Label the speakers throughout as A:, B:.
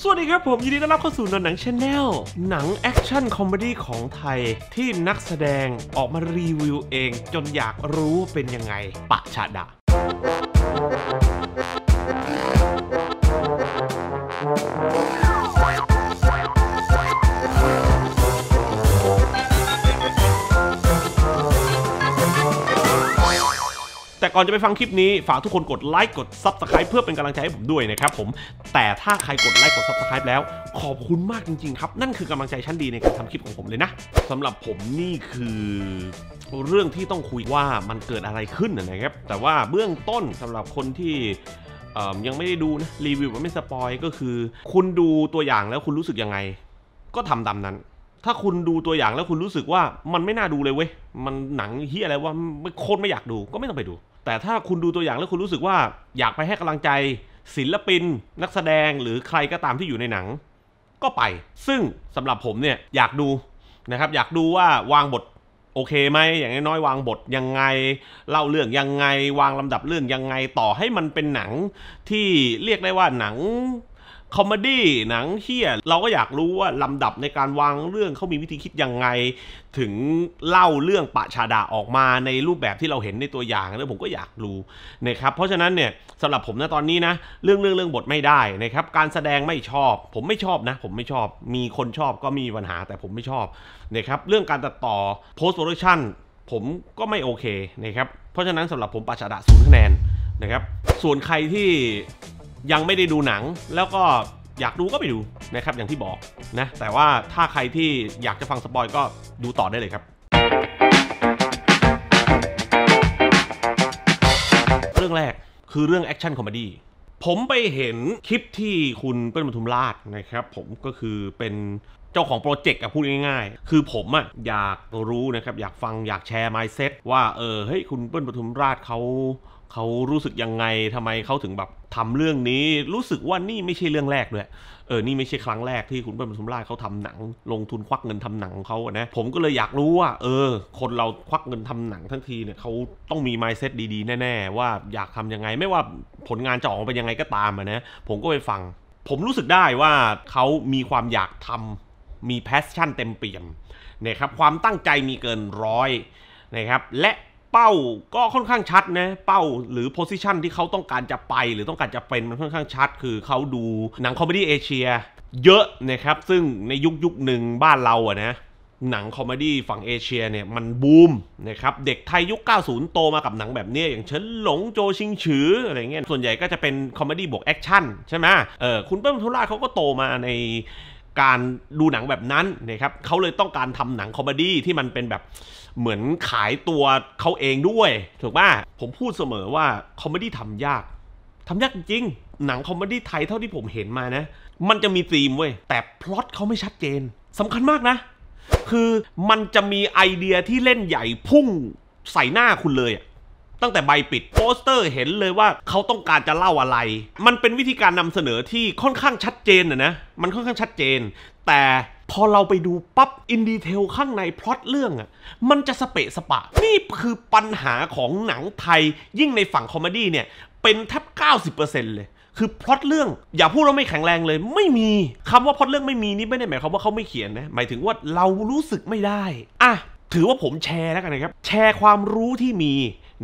A: สวัสดีครับผมยินดีต้อนรับเข้าสู่นหนังชาแนลหนังแอคชั่นคอมเมดี้ของไทย ที่นักแสดงออกมารีวิวเองจนอยากรู้เป็นยังไง ปะชาดะก่อนจะไปฟังคลิปนี้ฝากทุกคนกดไลค์กด s u b สไครป์เพื่อเป็นกำลังใจให้ผมด้วยนะครับผม แต่ถ้าใครกดไลค์กด s u b สไครป์แล้ว ขอบคุณมากจริงๆครับ นั่นคือกำลังใจชั้นดีในการทำคลิปของผมเลยนะสำหรับผมนี่คือ เรื่องที่ต้องคุยว่ามันเกิดอะไรขึ้นนะครับแต่ว่าเบื้องต้นสำหรับคนที่ยังไม่ได้ดูนะรีวิวมันไม่สปอยก็คือ คุณดูตัวอย่างแล้วคุณรู้สึกยังไง ก็ทำตามนั้น ถ้าคุณดูตัวอย่างแล้วคุณรู้สึกว่ามันไม่น่าดูเลยเว้ยมันหนังเฮียอะไรว่าคนไม่อยากดู ก็ไม่ต้องไปดูแต่ถ้าคุณดูตัวอย่างแล้วคุณรู้สึกว่าอยากไปให้กำลังใจ ศิลปิน นักแสดงหรือใครก็ตามที่อยู่ในหนัง ก็ไป ซึ่งสำหรับผมเนี่ยอยากดูนะครับ อยากดูว่าวางบทโอเคไหมอย่างน้อยๆวางบทยังไงเล่าเรื่องยังไง วางลำดับเรื่องยังไงต่อให้มันเป็นหนัง ที่เรียกได้ว่าหนังคอมเมดี้หนังเฮียเราก็อยากรู้ว่าลำดับในการวางเรื่องเขามีวิธีคิดยังไงถึงเล่าเรื่องปะชาดาออกมาในรูปแบบที่เราเห็นในตัวอย่างแล้วผมก็อยากรู้นะครับเพราะฉะนั้นเนี่ยสำหรับผมนะตอนนี้นะเรื่องเรื่องเรื่องบทไม่ได้นะครับการแสดงไม่ชอบ ผมไม่ชอบนะผมไม่ชอบมีคนชอบก็มีปัญหาแต่ผมไม่ชอบนะครับเรื่องการตัดต่อ post production ผมก็ไม่โอเคนะครับเพราะฉะนั้นสำหรับผมปะชาดาศูนย์คะแนนนะครับส่วนใครที่ยังไม่ได้ดูหนังแล้วก็อยากดูก็ไปดูนะครับอย่างที่บอกนะแต่ว่าถ้าใครที่อยากจะฟังสปอยก็ดูต่อได้เลยครับ เรื่องแรกคือเรื่องแอคชั่นคอมดี้ผมไปเห็นคลิปที่คุณเปิ้ลปทุมราชนะครับ ผมก็คือเป็นเจ้าของโปรเจกต์อะพูดง่าย ๆ คือผมอะอยากรู้นะครับ อยากฟังอยากแชร์ mindset ว่าเออเฮ้ยคุณเปิ้ลปทุมราชเขาเขารู้สึกยังไงทำไมเขาถึงแบบทำเรื่องนี้รู้สึกว่านี่ไม่ใช่เรื่องแรกด้วยเออ นี่ไม่ใช่ครั้งแรกที่คุณเปิ้ลปมราชเขาทำหนัง ลงทุนควักเงินทำหนังเขาอะนะผมก็เลยอยากรู้ว่า เออ คนเราควักเงินทำหนังทั้งทีเนี่ยเขาต้องมีไมซ์เซ็ตดีๆ แน่ๆ ว่าอยากทํำยังไงไม่ว่าผลงานจะออกมาเป็นยังไงก็ตามอะนะผมก็ไปฟัง ผมรู้สึกได้ว่าเขามีความอยากทำมีแพชชั่นเต็มเปี่ยมนะครับความตั้งใจมีเกินร้อยนะครับและเป้าก็ค่อนข้างชัดนะเป้าหรือโพสิชันที่เขาต้องการจะไปหรือต้องการจะเป็นมันค่อนข้างชัด คือเขาดูหนังคอมเมดี้เอเชียเยอะนะครับซึ่งในยุคยุคหนึ่งบ้านเราอะนะหนังคอมเมดี้ฝั่งเอเชียเนี่ยมันบูมนะครับเด็กไทยยุค 90 โตมากับหนังแบบนี้อย่างเฉินหลงโจชิงฉืออะไรเงี้ยส่วนใหญ่ก็จะเป็นคอมเมดี้บวกแอคชั่นใช่ไหมเออคุณเปิ้ลทุราเขาก็โตมาในการดูหนังแบบนั้นนะครับเขาเลยต้องการทำหนังคอมเมดี้ที่มันเป็นแบบเหมือนขายตัวเขาเองด้วย ถูกป่ะ ผมพูดเสมอว่าคอมเมดี้ทำยากทำยากจริงหนังคอมเมดี้ไทยเท่าที่ผมเห็นมานะ มันจะมีธีมเว้ย แต่พล็อตเขาไม่ชัดเจนสำคัญมากนะ คือมันจะมีไอเดียที่เล่นใหญ่พุ่งใส่หน้าคุณเลยอะตั้งแต่ใบปิด โปสเตอร์เห็นเลยว่าเขาต้องการจะเล่าอะไร มันเป็นวิธีการนำเสนอที่ค่อนข้างชัดเจนนะนะมันค่อนข้างชัดเจน แต่พอเราไปดูปั๊บอินดีเทลข้างในพล็อตเรื่องอะ่ะมันจะสเปะสปะ นี่คือปัญหาของหนังไทยยิ่งในฝั่งคอมเมดี้เนี่ย เป็นแทบ90%เลย คือพล็อตเรื่องอย่าพูดว่าไม่แข็งแรงเลย ไม่มีคำว่าพล็อตเรื่องไม่มีนี่ไม่ได้หมายความว่าเขาไม่เขียนนะ หมายถึงว่าเรารู้สึกไม่ได้ อ่ะ ถือว่าผมแชร์แล้วกันนะครับ แชร์ความรู้ที่มี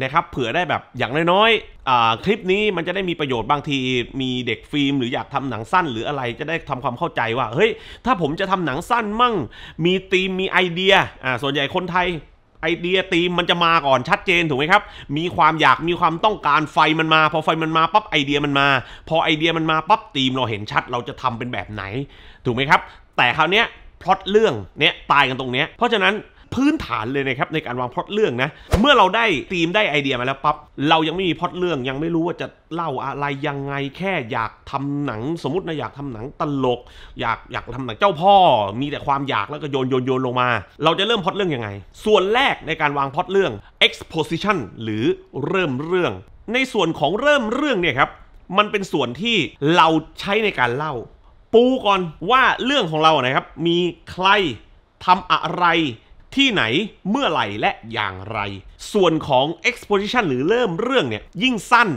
A: นะครับเผื่อได้แบบอย่างน้อยๆคลิปนี้มันจะได้มีประโยชน์บางที มีเด็กฟิล์มหรืออยากทำหนังสั้นหรืออะไรจะได้ทำความเข้าใจว่าเฮ้ยถ้าผมจะทำหนังสั้นมั่ง มีธีมมีไอเดียอ่าส่วนใหญ่คนไทยไอเดียตีมมันจะมาก่อนชัดเจนถูกไหมครับมีความอยากมีความต้องการไฟมันมาพอไฟมันมาปั๊บไอเดียมันมา พอไอเดียมันมาปั๊บตีมเราเห็นชัด เราจะทำเป็นแบบไหนถูกไหมครับแต่คราวเนี้ยพล็อตเรื่องเนี้ยตายกันตรงเนี้ยเพราะฉะนั้นพื้นฐานเลยนะครับในการวางพล็อตเรื่องนะ เมื่อเราได้ธีมได้ไอเดียมาแล้วปั๊บ เรายังไม่มีพล็อตเรื่องยังไม่รู้ว่าจะเล่าอะไรยังไงแค่อยากทำหนัง สมมตินะอยากทำหนังตลก อยากอยากทำหนังเจ้าพ่อ มีแต่ความอยากแล้วก็โยนโยนโยนลงมา เราจะเริ่มพล็อตเรื่องยังไง ส่วนแรกในการวางพล็อตเรื่อง exposition หรือเริ่มเรื่อง ในส่วนของเริ่มเรื่องเนี่ยครับมันเป็นส่วนที่เราใช้ในการเล่า ปูก่อนว่าเรื่องของเรานะครับมีใครทำอะไรที่ไหน เมื่อไหร่และอย่างไร ส่วนของ exposition หรือเริ่มเรื่องเนี่ย ยิ่งสั้น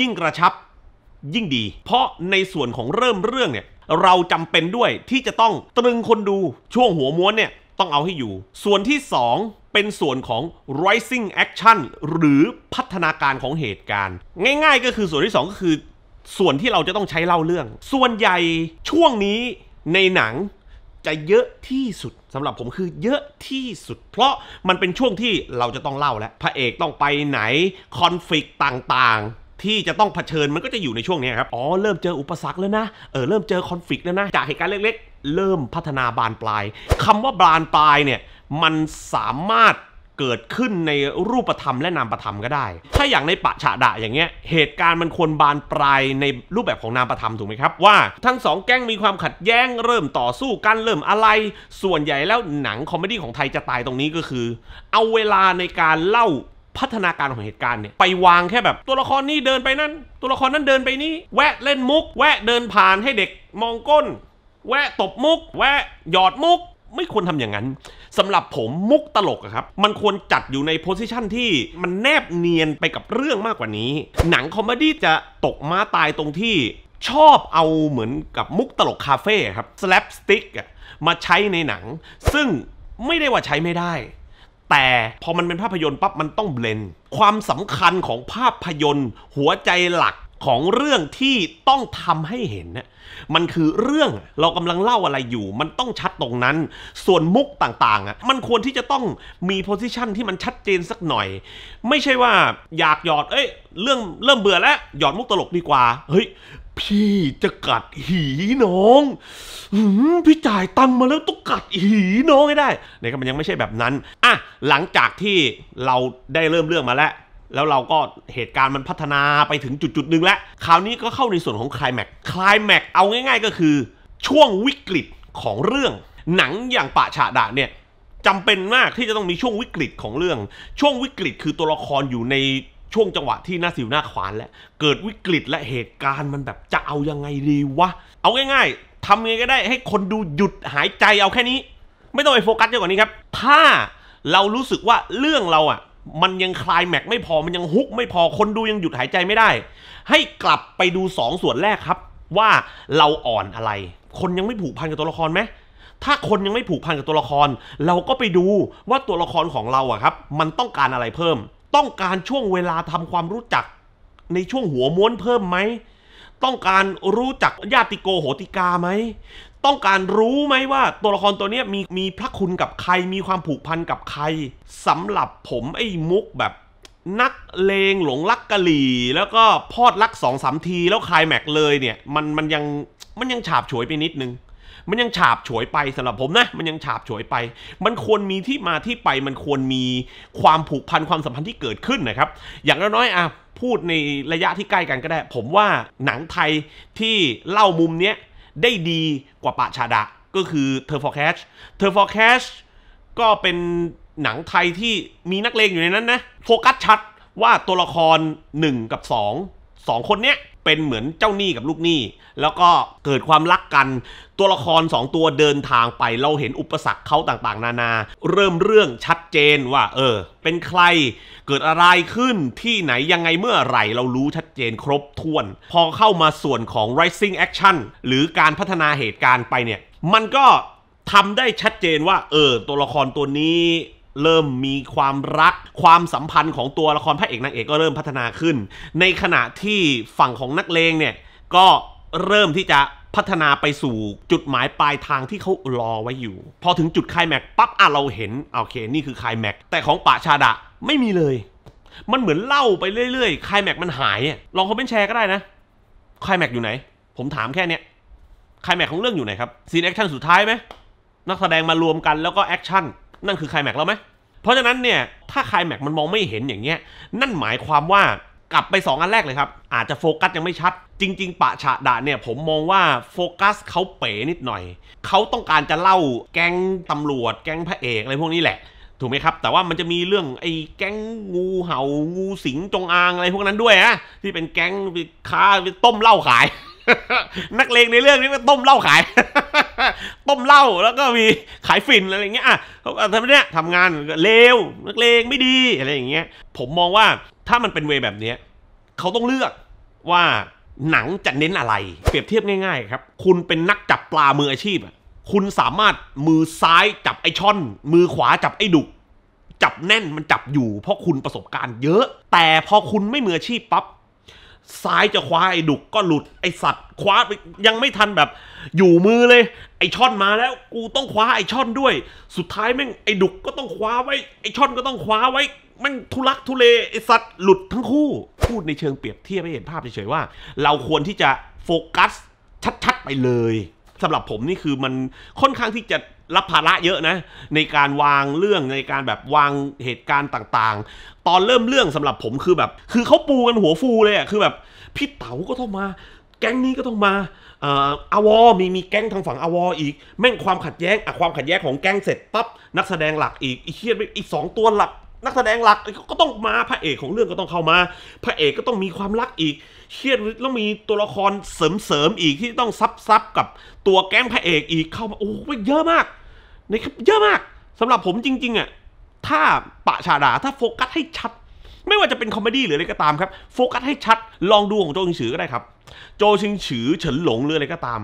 A: ยิ่งกระชับ ยิ่งดี เพราะในส่วนของเริ่มเรื่องเนี่ย เราจำเป็นด้วยที่จะต้อง ตรึงคนดู ช่วงหัวม้วนเนี่ยต้องเอาให้อยู่ ส่วนที่ 2 เป็นส่วนของ rising action หรือพัฒนาการของเหตุการณ์ ง่าย ๆ ก็คือส่วนที่ 2 ก็คือ ส่วนที่เราจะต้องใช้เล่าเรื่อง ส่วนใหญ่ช่วงนี้ในหนังจะเยอะที่สุดสำหรับผมคือเยอะที่สุด เพราะมันเป็นช่วงที่เราจะต้องเล่าแล้วพระเอกต้องไปไหนคอนฟ lict ต่างๆ ที่จะต้องเผชิญมันก็จะอยู่ในช่วงนี้ครับอ๋อเริ่มเจออุปสรรคแล้วนะเออเริ่มเจอคอนฟ l i c t แล้วนะจากเหตุการณ์เล็ก ๆ เริ่มพัฒนาบานปลาย คำว่าบานปลายเนี่ย มันสามารถเกิดขึ้นในรูปธรรมและนามธรรมก็ได้ ถ้าอย่างในปะฉะดะอย่างเงี้ย เหตุการณ์มันควรบานปลายในรูปแบบของนามธรรมถูกไหมครับ ว่าทั้งสองแก๊งมีความขัดแย้งเริ่มต่อสู้กัน เริ่มอะไร ส่วนใหญ่แล้วหนังคอมเมดี้ของไทยจะตายตรงนี้ก็คือ เอาเวลาในการเล่าพัฒนาการของเหตุการณ์เนี่ยไปวางแค่แบบ ตัวละครนี้เดินไปนั่นตัวละครนั้นเดินไปนี่แวะเล่นมุก แวะเดินผ่านให้เด็กมองก้น แวะตบมุก แวะหยอดมุก ไม่ควรทำอย่างนั้นสำหรับผมมุกตลกครับ มันควรจัดอยู่ในโพสิชันที่มันแนบเนียนไปกับเรื่องมากกว่านี้ หนังคอมเมดี้จะตกม้าตายตรงที่ ชอบเอาเหมือนกับมุกตลกคาเฟ่ครับสแลปสติกมาใช้ในหนัง ซึ่งไม่ได้ว่าใช้ไม่ได้ แต่พอมันเป็นภาพยนตร์ปั๊บ มันต้องเบลนความสำคัญของภาพยนตร์หัวใจหลักของเรื่องที่ต้องทำให้เห็นนะมันคือเรื่องเรากำลังเล่าอะไรอยู่ มันต้องชัดตรงนั้น ส่วนมุกต่างๆอ่ะมันควรที่จะต้องมีโพสิชันที่มันชัดเจนสักหน่อย ไม่ใช่ว่าอยากหยอดเอ้ยเรื่องเริ่มเบื่อแล้ว หยอดมุกตลกดีกว่า เฮ้ยพี่จะกัดหีน้องพี่จ่ายตังมาแล้วต้องกัดหีน้องให้ได้เนี่ยมันยังไม่ใช่แบบนั้นอ่ะหลังจากที่เราได้เริ่มเรื่องมาแล้วแล้วเราก็เหตุการณ์มันพัฒนาไปถึงจุดจุดหนึ่งแล้วคราวนี้ก็เข้าในส่วนของคลายแม็กคลายแม็กเอาง่าย ๆ ก็คือ ช่วงวิกฤตของเรื่อง หนังอย่างปะฉะดะเนี่ยจำเป็นมาก ที่จะต้องมีช่วงวิกฤตของเรื่อง ช่วงวิกฤตคือตัวละครอยู่ในช่วงจังหวะที่หน้าสิวหน้าขวานแล้วเกิดวิกฤตและเหตุการณ์มันแบบจะเอายังไงดีวะเอาง่าย ๆทำยังไงก็ได้ ให้คนดูหยุดหายใจเอาแค่นี้ไม่ต้องไปโฟกัสเยอะกว่านี้ครับถ้าเรารู้สึกว่าเรื่องเราอะมันยังคลายแม็กไม่พอ มันยังฮุก ไม่พอคนดูยังหยุดหายใจไม่ได้ ให้กลับไปดู 2 ส่วนแรกครับว่าเราอ่อนอะไร คนยังไม่ผูกพันกับตัวละครไหมถ้าคนยังไม่ผูกพันกับตัวละคร เราก็ไปดูว่าตัวละครของเราอะครับ มันต้องการอะไรเพิ่ม ต้องการช่วงเวลาทำความรู้จัก ในช่วงหัวม้วนเพิ่มไหมต้องการรู้จักญาติโกโหติกาไหม ต้องการรู้ไหมว่า ตัวละครตัวนี้มีมีพระคุณกับใคร มีความผูกพันกับใครสำหรับผม ไอ้มุก แบบ นักเลงหลงรักกะหลี่ แล้วก็พอดรักสองสามที แล้วคลายแม็กเลยเนี่ย มันมันยัง มันยังฉาบฉวยไปนิดนึงมันยังฉาบฉวยไปสำหรับผมนะ มันยังฉาบฉวยไป มันควรมีที่มาที่ไป มันควรมีความผูกพันความสัมพันธ์ที่เกิดขึ้นนะครับ อย่างน้อยๆอ่ะพูดในระยะที่ใกล้กันก็ได้ ผมว่าหนังไทยที่เล่ามุมเนี้ยได้ดีกว่าปะชาดะก็คือเธอ for cash เธอ for cash ก็เป็นหนังไทยที่มีนักเลงอยู่ในนั้นนะโฟกัสชัดว่าตัวละคร 1 กับ 2สองคนเนี้ยเป็นเหมือนเจ้าหนี้กับลูกหนี้ แล้วก็เกิดความรักกันตัวละคร 2 ตัวเดินทางไป เราเห็นอุปสรรคเขาต่างๆ นานา เริ่มเรื่องชัดเจนว่า เออ เป็นใคร เกิดอะไรขึ้นที่ไหนยังไงเมื่อไหร่ เรารู้ชัดเจนครบถ้วน พอเข้ามาส่วนของ rising action หรือการพัฒนาเหตุการณ์ไปเนี่ย มันก็ทำได้ชัดเจนว่าเออ ตัวละครตัวนี้เริ่มมีความรักความสัมพันธ์ของตัวละครพระเอกนางเอกก็เริ่มพัฒนาขึ้น ในขณะที่ฝั่งของนักเลงเนี่ย ก็เริ่มที่จะพัฒนาไปสู่ จุดหมายปลายทางที่เขารอไว้อยู่ พอถึงจุดคายแม็ก ปั๊บอ่ะเราเห็น โอเคนี่คือคายแม็ก แต่ของปะชาดะไม่มีเลย มันเหมือนเล่าไปเรื่อยๆคายแม็กมันหายลองคอมเมนต์แชร์ก็ได้นะคายแม็กอยู่ไหน ผมถามแค่เนี้ยคายแม็กของเรื่องอยู่ไหนครับซีนแอคชั่นสุดท้ายไหมนักแสดงมารวมกันแล้วก็แอคชั่นนั่นคือคลแม็กแล้วไหม เพราะฉะนั้นเนี่ยถ้าคลแม็กมันมองไม่เห็นอย่างเงี้ยนั่นหมายความว่ากลับไป2อันแรกเลยครับอาจจะโฟกัสยังไม่ชัด จริง ๆ ปะฉะดะเนี่ย ผมมองว่าโฟกัสเขาเป๋นิดหน่อยเขาต้องการจะเล่าแก๊งตำรวจแก๊งพระเอกอะไรพวกนี้แหละ ถูกไหมครับ แต่ว่ามันจะมีเรื่องไอ้แก๊งงูเหา่างูสิงจงอางอะไรพวกนั้นด้วยนะที่เป็นแก๊งค้าต้มเหล้าขายนักเลงในเรื่องนี้ก็ต้มเหล้าขาย ต้มเหล้าแล้วก็มีขายฝิ่นอะไรอย่างเงี้ยอ่ะทำเนี้ยทำงานเลว นักเลงไม่ดีอะไรอย่างเงี้ยผมมองว่าถ้ามันเป็นเวแบบเนี้ยเขาต้องเลือกว่า หนังจะเน้นอะไรเปรียบเทียบง่ายๆครับ คุณเป็นนักจับปลามืออาชีพ คุณสามารถมือซ้ายจับไอช่อน มือขวาจับไอดุกจับแน่นมันจับอยู่เพราะคุณประสบการณ์เยอะ แต่พอคุณไม่มืออาชีพปับ๊บซ้ายจะคว้าไอ้ดุกก็หลุด ไอ้สัตว์คว้าไปยังไม่ทันแบบ อยู่มือเลย ไอ้ช่อนมาแล้ว กูต้องคว้าไอ้ช่อนด้วย สุดท้ายแม่งไอ้ดุกก็ต้องคว้าไว้ไอ้ช่อนก็ต้องคว้าไว้แม่งทุลักทุเลไอ้สัตว์หลุดทั้งคู่ พูดในเชิงเปรียบเทียบให้เห็นภาพเฉยๆว่า เราควรที่จะโฟกัสชัด ๆไปเลยสำหรับผมนี่คือมันค่อนข้างที่จะรับภาระเยอะนะในการวางเรื่องในการแบบวางเหตุการณ์ต่างๆ ตอนเริ่มเรื่องสำหรับผมคือแบบคือเขาปูกันหัวฟูเลยอะคือแบบพี่เต๋าก็ต้องมา แก๊งนี้ก็ต้องมาอาวอมีมีแก๊งทางฝั่งอาวอ อีกแม่งความขัดแย้งอะความขัดแย้งของแก๊งเสร็จปั๊บนักแสดงหลักอีกอีเคียดอีกสองตัวหลักนักแสดงหลักก็ต้องมาพระเอกของเรื่องก็ต้องเข้ามา พระเอกก็ต้องมีความรักอีกเชียดต้องมีตัวละครเสริมๆอีกที่ต้องซับซับกับตัวแก๊งพระเอกอีกเข้ามาโอ้ไม่เยอะมากนะครับเยอะมากสำหรับผมจริงๆอ่ะถ้าปะชาดาถ้าโฟกัสให้ชัด ไม่ว่าจะเป็นคอมเมดี้หรืออะไรก็ตามครับ โฟกัสให้ชัดลองดูของโจชิงฉือก็ได้ครับโจชิงฉือเฉินหลงหรืออะไรก็ตาม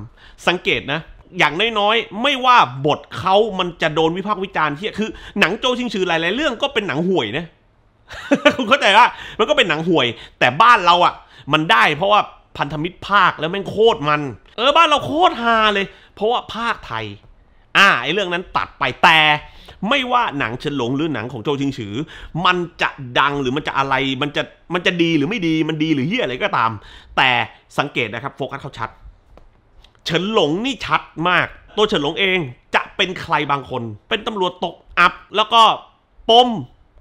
A: สังเกตนะอย่างน้อยๆ ไม่ว่าบทเขามันจะโดนวิพากษ์วิจารณ์ที่คือหนังโจชิงชื่อหลายๆเรื่องก็เป็นหนังห่วยนะคุณเข้าใจว่ามันก็เป็นหนังห่วย แต่บ้านเราอ่ะ มันได้ เพราะว่าพันธมิตรภาคแล้วแม่งโคตรมัน เออบ้านเราโคตรฮาเลย เพราะว่าภาคไทยอ่าไอเรื่องนั้นตัดไปแต่ ไม่ว่าหนังเฉินหลงหรือหนังของโจชิงฉือ มันจะดังหรือมันจะอะไรมันจะมันจะดีหรือไม่ดีมันดีหรือเฮี้ยอะไรก็ตาม แต่สังเกตนะครับโฟกัสเขาชัดเฉินหลงนี่ชัดมาก ตัวเฉินหลงเองจะเป็นใครบางคน เป็นตำรวจตกอับ แล้วก็ปม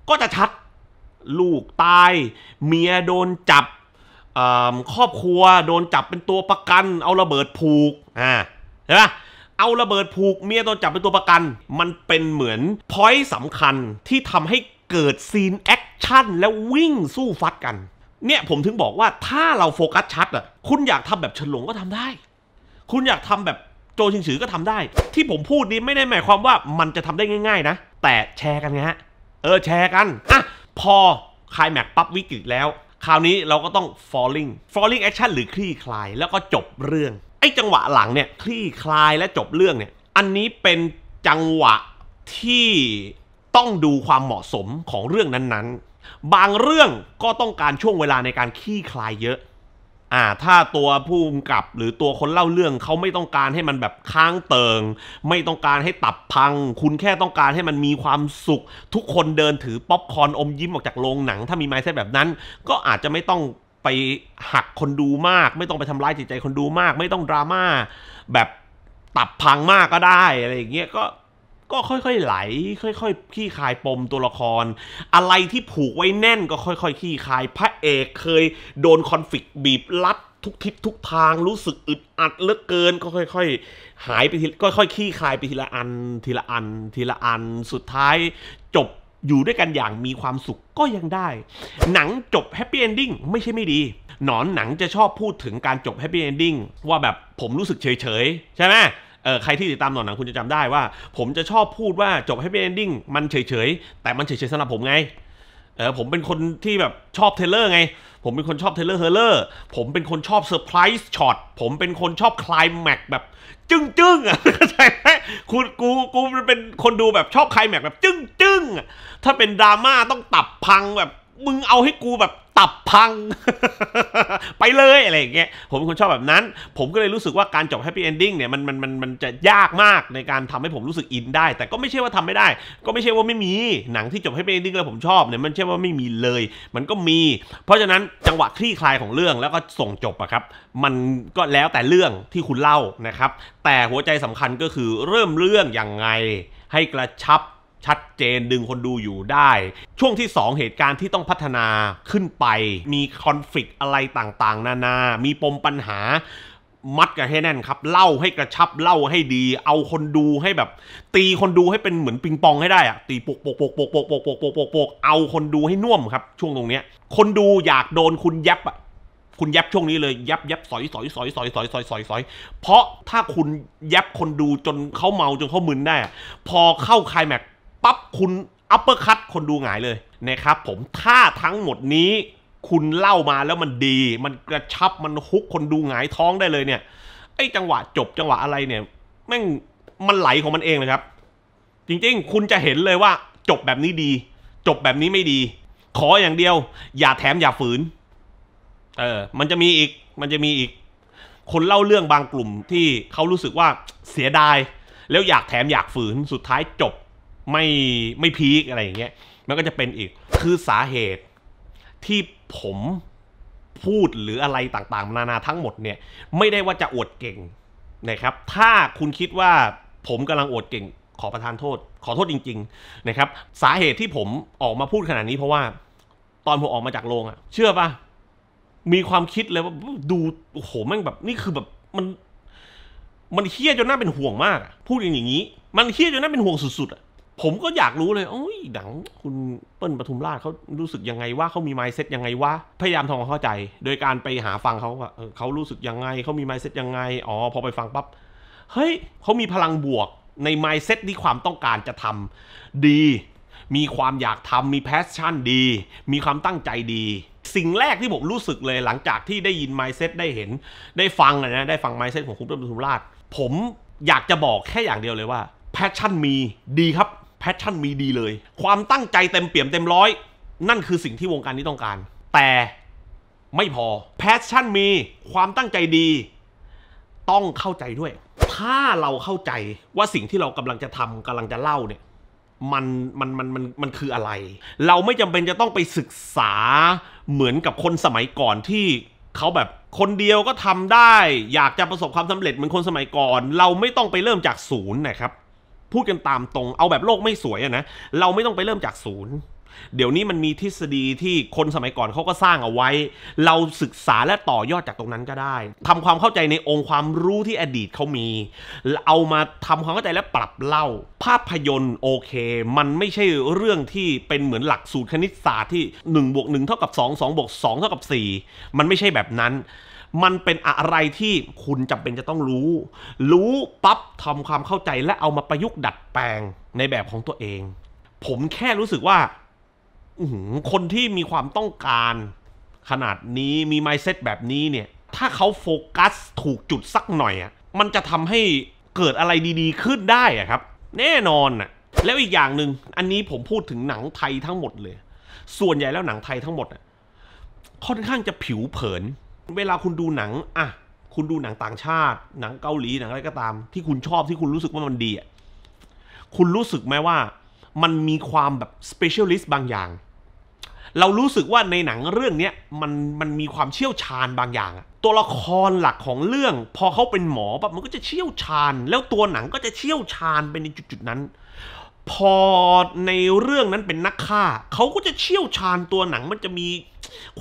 A: ก็จะชัดลูกตาย เมียโดนจับครอบครัวโดนจับเป็นตัวประกัน เอาระเบิดผูกอ่าใช่ไหะเอาระเบิดผูก เมียโดนจับเป็นตัวประกัน มันเป็นเหมือนพอยต์สำคัญที่ทำให้เกิดซีนแอคชั่นแล้ววิ่งสู้ฟัดกันเนี่ยผมถึงบอกว่าถ้าเราโฟกัสชัดอ่ะคุณอยากทำแบบฉลงก็ทำได้คุณอยากทำแบบโจชิงฉือก็ทำได้ ที่ผมพูดนี้ไม่ได้หมายความว่ามันจะทำได้ง่ายๆ นะ แต่แชร์กันไงฮะ เออแชร์กันอ่ะพอคลายแม็กปั๊บวิกฤตแล้ว คราวนี้เราก็ต้อง falling falling action หรือคลี่คลาย แล้วก็จบเรื่องไอ้จังหวะหลังเนี่ย คลี่คลายและจบเรื่องเนี่ย อันนี้เป็นจังหวะที่ต้องดูความเหมาะสมของเรื่องนั้นๆ บางเรื่องก็ต้องการช่วงเวลาในการคลี่คลายเยอะอ่าถ้าตัวผู้กำกับหรือตัวคนเล่าเรื่องเขาไม่ต้องการให้มันแบบค้างเติง ไม่ต้องการให้ตับพัง คุณแค่ต้องการให้มันมีความสุข ทุกคนเดินถือป๊อปคอนอมยิ้มออกจากโรงหนัง ถ้ามีไมซ์เซตแบบนั้น ก็อาจจะไม่ต้องไปหักคนดูมาก ไม่ต้องไปทำร้ายจิตใจคนดูมาก ไม่ต้องดราม่าแบบตับพังมากก็ได้อะไรอย่างเงี้ยก็ก็ค่อยๆ ไหล ค่อยๆขี้คายปมตัวละคร อะไรที่ผูกไว้แน่นก็ค่อยๆขี้คาย พระเอกเคยโดนคอนฟ lict บีบรัดทุกทิศทุกทางรู้สึกอึดอัดเลือเกินก็ค่อยๆหายไปทีก็ค่อยขี้คายไปทีละอัน ทีละอัน ทีละอันสุดท้าย จบอยู่ด้วยกันอย่างมีความสุขก็ยังได้ หนังจบแฮปปี้เอนดิ้งไม่ใช่ไม่ดี หนอนหนังจะชอบพูดถึงการจบแฮปปี้เอนดิ้งว่าแบบผมรู้สึกเฉยๆใช่ไหมเออใครที่ติดตามหนอนหนังคุณจะจำได้ว่า ผมจะชอบพูดว่าจบให้เป็นเอนดิ้งมันเฉยๆแต่มันเฉยๆสำหรับผมไงเออผมเป็นคนที่แบบชอบเทเลอร์ไง ผมเป็นคนชอบเทเลอร์เฮเลอร์ผมเป็นคนชอบเซอร์ไพรส์ช็อตผมเป็นคนชอบคลายแม็กแบบจึ้งจึ้งอ่ะเข้าใจไหมคุณกูกูเป็นคนดูแบบชอบคลายแม็กแบบ จึ้งจึ้งถ้าเป็นดราม่าต้องตับพังแบบมึงเอาให้กูแบบตับพัง ไปเลยอะไรอย่างเงี้ยผมเป็นคนชอบแบบนั้น ผมก็เลยรู้สึกว่าการจบแฮปปี้เอนดิ้งเนี่ยมันมันมันมันจะยากมากในการทำให้ผมรู้สึกอินได้ แต่ก็ไม่ใช่ว่าทำไม่ได้ ก็ไม่ใช่ว่าไม่มีหนังที่จบแฮปปี้เอนดิ้งแล้วผมชอบเนี่ยมันไม่ใช่ว่าไม่มีเลย มันก็มี เพราะฉะนั้นจังหวะคลี่คลายของเรื่องแล้วก็ส่งจบอะครับมันก็แล้วแต่เรื่องที่คุณเล่านะครับแต่หัวใจสำคัญก็คือเริ่มเรื่องอย่างไงให้กระชับชัดเจนดึงคนดูอยู่ได้ ช่วงที่2เหตุการณ์ที่ต้องพัฒนาขึ้นไปมีคอนฟ lict อะไรต่างๆนานามีปมปัญหา มัดกันให้แน่นครับ เล่าให้กระชับเล่าให้ดี เอาคนดูให้แบบ ตีคนดูให้เป็นเหมือนปิงปองให้ได้อะตีปกปกปกปกปกปกปกปกปกปกเอาคนดูให้น่วมครับ ช่วงตรงเนี้ย คนดูอยากโดนคุณยับอะคุณยับช่วงนี้เลยยับยับสอยสอยสอยสอยสอยสอยสอยสอยเพราะถ้าคุณยับคนดูจนเขาเมาจนเขามึนได้พอเข้าคลายแม็กปั๊บคุณอัปเปอร์คัตคนดูหงายเลยนะครับผมถ้าทั้งหมดนี้ คุณเล่ามาแล้วมันดี มันกระชับมันฮุกคนดูหงายท้องได้เลยเนี่ยไอ้จังหวะจบจังหวะอะไรเนี่ยแม่งมันไหลของมันเองเลยครับ จริงๆคุณจะเห็นเลยว่า จบแบบนี้ดี จบแบบนี้ไม่ดี ขออย่างเดียว อย่าแถมอย่าฝืนเออมันจะมีอีก มันจะมีอีก คนเล่าเรื่องบางกลุ่มที่เขารู้สึกว่าเสียดาย แล้วอยากแถมอยากฝืนสุดท้ายจบไม่ไม่พีคอะไรอย่างเงี้ย มันก็จะเป็นอีก คือสาเหตุที่ผมพูดหรืออะไรต่างๆ นานาทั้งหมดเนี่ย ไม่ได้ว่าจะอวดเก่งนะครับ ถ้าคุณคิดว่าผมกำลังอวดเก่ง ขอประทานโทษ ขอโทษจริงๆ นะครับ สาเหตุที่ผมออกมาพูดขนาดนี้ เพราะว่า ตอนผมออกมาจากโรงอะเชื่อปะมีความคิดเลยว่าดูโอ้โหแม่งแบบนี่คือแบบมัน มันเฮี้ยจนน่าเป็นห่วงมาก พูดอย่างนี้ มันเฮี้ยจนน่าเป็นห่วงสุดๆอะผมก็อยากรู้เลยโอ้ยหนังคุณเปิ้ลปทุมราชเขารู้สึกยังไงว่าเขามีไมซ์เซ็ตยังไงว่าพยายามทำความเข้าใจ โดยการไปหาฟังเขาว่าเขารู้สึกยังไงเขามีไมซ์เซ็ตยังไงอ๋อพอไปฟังปั๊บเฮ้ยเขามีพลังบวกในไมซ์เซ็ตที่ความต้องการจะทำดี มีความอยากทำมีแพชชั่นดี มีความตั้งใจดี สิ่งแรกที่ผมรู้สึกเลยหลังจากที่ได้ยินไมซ์เซ็ตได้เห็น ได้ฟังนะได้ฟังไมซ์เซ็ตของคุณเปิ้ลปทุมราช ผมอยากจะบอกแค่อย่างเดียวเลยว่าแพชชั่นมีดีครับแพชชั่นมีดีเลย ความตั้งใจเต็มเปี่ยมเต็มร้อยนั่นคือสิ่งที่วงการนี้ต้องการ แต่ไม่พอแพชชั่นมีความตั้งใจดี ต้องเข้าใจด้วย ถ้าเราเข้าใจว่าสิ่งที่เรากำลังจะทำกำลังจะเล่าเนี่ยมันมันมันมันมันคืออะไร เราไม่จำเป็นจะต้องไปศึกษาเหมือนกับคนสมัยก่อนที่เขาแบบคนเดียวก็ทำได้ อยากจะประสบความสำเร็จเหมือนคนสมัยก่อน เราไม่ต้องไปเริ่มจากศูนย์นะครับพูดกันตามตรงเอาแบบโลกไม่สวยนะ เราไม่ต้องไปเริ่มจากศูนย์เดี๋ยวนี้มันมีทฤษฎีที่คนสมัยก่อนเขาก็สร้างเอาไว้ เราศึกษาและต่อยอดจากตรงนั้นก็ได้ ทำความเข้าใจในองค์ความรู้ที่อดีตเขามี เอามาทำความเข้าใจและปรับเล่าภาพยนตร์โอเค มันไม่ใช่เรื่องที่เป็นเหมือนหลักสูตรคณิตศาสตร์ที่1นบวกหเท่ากับ2 2บวกสเท่ากับ4มันไม่ใช่แบบนั้นมันเป็นอะไรที่คุณจำเป็นจะต้องรู้ รู้ ปั๊บทำความเข้าใจและเอามาประยุกต์ดัดแปลงในแบบของตัวเอง ผมแค่รู้สึกว่าคนที่มีความต้องการขนาดนี้มีไมเซ็ตแบบนี้เนี่ย ถ้าเขาโฟกัสถูกจุดสักหน่อยอ่ะมันจะทำให้เกิดอะไรดีๆขึ้นได้อ่ะครับ แน่นอนอ่ะแล้วอีกอย่างหนึ่งอันนี้ผมพูดถึงหนังไทยทั้งหมดเลย ส่วนใหญ่แล้วหนังไทยทั้งหมดอ่ะค่อนข้างจะผิวเผินเวลาคุณดูหนังอ่ะคุณดูหนังต่างชาติ หนังเกาหลี หนังอะไรก็ตามที่คุณชอบที่คุณรู้สึกว่ามันดีอ่ะคุณรู้สึกไหมว่า มันมีความแบบสเปเชียลิสต์บางอย่าง เรารู้สึกว่าในหนังเรื่องนี้มันมันมีความเชี่ยวชาญบางอย่างตัวละครหลักของเรื่องพอเขาเป็นหมอปั๊บมันก็จะเชี่ยวชาญ แล้วตัวหนังก็จะเชี่ยวชาญไปในจุดๆนั้นพอในเรื่องนั้นเป็นนักฆ่าเขาก็จะเชี่ยวชาญตัวหนังมันจะมี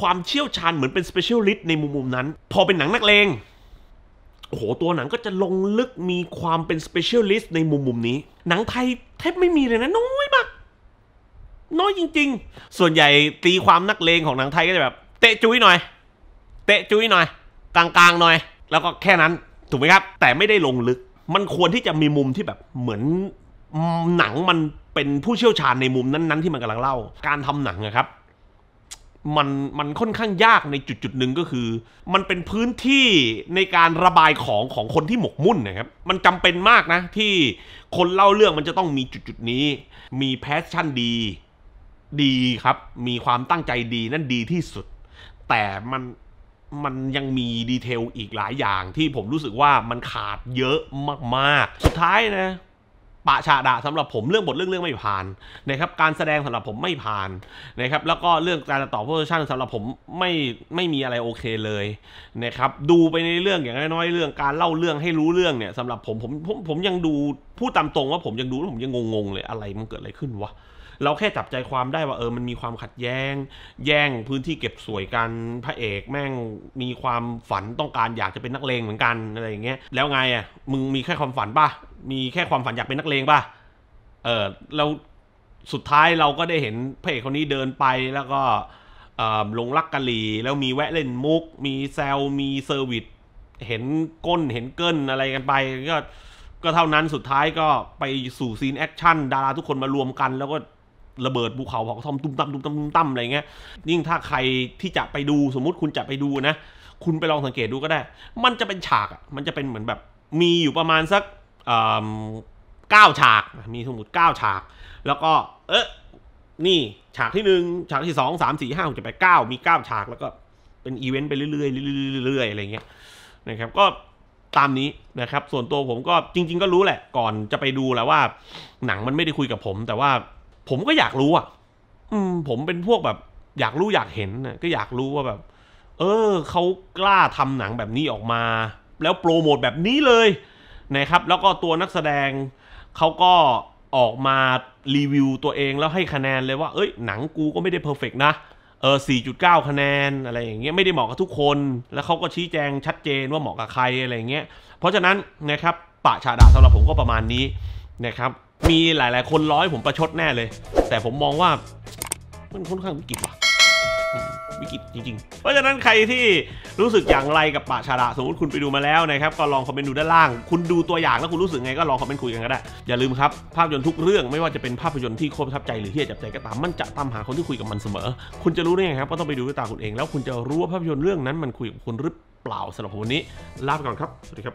A: ความเชี่ยวชาญเหมือนเป็นสเปเชียลิสต์ในมุมมุมนั้น พอเป็นหนังนักเลงโอ้โหตัวหนังก็จะลงลึกมีความเป็นสเปเชียลิสต์ในมุมมุมนี้ หนังไทย แทบไม่มีเลยนะน้อยมากน้อยจริง ๆ ส่วนใหญ่ตีความนักเลงของหนังไทยก็จะแบบ เตะจุ้ยหน่อย เตะจุ้ยหน่อยกลางๆหน่อย แล้วก็แค่นั้น ถูกไหมครับ แต่ไม่ได้ลงลึก มันควรที่จะมีมุมที่แบบเหมือนหนังมันเป็นผู้เชี่ยวชาญในมุมนั้นๆที่มันกำลังเล่า การทำหนังนะครับมันมันค่อนข้างยากในจุดจุดหนึ่งก็คือ มันเป็นพื้นที่ในการระบายของของคนที่หมกมุ่นนะครับมันจำเป็นมากนะที่คนเล่าเรื่องมันจะต้องมีจุดจุดนี้ มีแพชชั่นดีดีครับ มีความตั้งใจดีนั่นดีที่สุด แต่มันมันยังมีดีเทลอีกหลายอย่างที่ผมรู้สึกว่ามันขาดเยอะมากๆ สุดท้ายนะปะชาดะสำหรับผมเรื่องบทเรื่องเรื่องไม่ผ่านนะครับการแสดงสำหรับผมไม่ผ่านนะครับแล้วก็เรื่องการต่อโพสชั่นสำหรับผมไม่ไม่มีอะไรโอเคเลยนะครับดูไปในเรื่องอย่างน้อยๆเรื่องการเล่าเรื่องให้รู้เรื่องเนี่ยสำหรับผมผมผมผมยังดูพูดตามตรงว่าผมยังดูผมยังงงๆเลยอะไรมันเกิดอะไรขึ้นวะเราแค่จับใจความได้ว่า เออมันมีความขัดแย้ง แย่งพื้นที่เก็บสวยกันพระเอกแม่งมีความฝันต้องการอยากจะเป็นนักเลงเหมือนกันอะไรอย่างเงี้ย แล้วไงอ่ะมึงมีแค่ความฝันป่ะมีแค่ความฝันอยากเป็นนักเลงป่ะเออเราสุดท้ายเราก็ได้เห็นพระเอกคนนี้เดินไปแล้วก็ลงรักกะลีแล้วมีแวะเล่นมุก มีแซลมีเซอร์วิสเห็นก้นเห็นเกินอะไรกันไป ก็ก็เท่านั้นสุดท้ายก็ไปสู่ซีนแอคชั่นดาราทุกคนมารวมกันแล้วก็ระเบิดภูเขาเผาทอมตุ้มตั้มตุ้มตั้มตุ้มตั้มอะไรเงี้ยยิ่งถ้าใครที่จะไปดูสมมติคุณจะไปดูนะ คุณไปลองสังเกตดูก็ได้ มันจะเป็นฉากอ่ะมันจะเป็นเหมือนแบบมีอยู่ประมาณสักเก้าฉาก มีสมมติเก้าฉาก แล้วก็ เออนี่ฉากที่หนึ่งฉากที่สองสามสี่ห้าหกเจ็ดแปดเก้ามีเก้าฉากแล้วก็เป็นอีเวนต์ไปเรื่อยๆเรื่อยๆอะไรเงี้ยนะครับก็ตามนี้นะครับส่วนตัวผมก็จริงๆ ก็รู้แหละก่อนจะไปดูแล้วว่าหนังมันไม่ได้คุยกับผม แต่ว่าผมก็อยากรู้อ่ะ อืมผมเป็นพวกแบบอยากรู้อยากเห็นนะก็อยากรู้ว่าแบบ เออเขากล้าทำหนังแบบนี้ออกมา แล้วโปรโมทแบบนี้เลย นะครับ แล้วก็ตัวนักแสดงเขาก็ออกมารีวิวตัวเอง แล้วให้คะแนนเลยว่าเอ้ยหนังกูก็ไม่ได้เพอร์เฟกนะเออ 4.9 คะแนนอะไรอย่างเงี้ยไม่ได้เหมาะกับทุกคน แล้วเขาก็ชี้แจงชัดเจนว่าเหมาะกับใครอะไรอย่างเงี้ยเพราะฉะนั้นนะครับปะชาดาสำหรับผมก็ประมาณนี้นะครับมีหลาย ๆ คนร้อยผมประชดแน่เลย แต่ผมมองว่า มันค่อนข้างวิกฤตว่ะวิกฤตจริง ๆ เพราะฉะนั้นใครที่รู้สึกอย่างไรกับป่าชาดะสมมติคุณไปดูมาแล้วนะครับ ก็ลองคอมเมนต์ดูด้านล่าง คุณดูตัวอย่างแล้วคุณรู้สึกไง ก็ลองคอมเมนต์คุยกันก็ได้ อย่าลืมครับภาพยนตร์ทุกเรื่องไม่ว่าจะเป็นภาพยนตร์ที่โคตรประทับใจ หรือที่จับใจก็ตามมันจะตามหาคนที่คุยกับมันเสมอ คุณจะรู้ได้ไงครับ ก็ต้องไปดูด้วยตาคุณเองแล้ว คุณจะรู้ว่าภาพยนตร์เรื่องนั้นมันคุยกับคุณหรือเปล่าสำหรับวันนี้ลาไปก่อนครับ สวัสดีครับ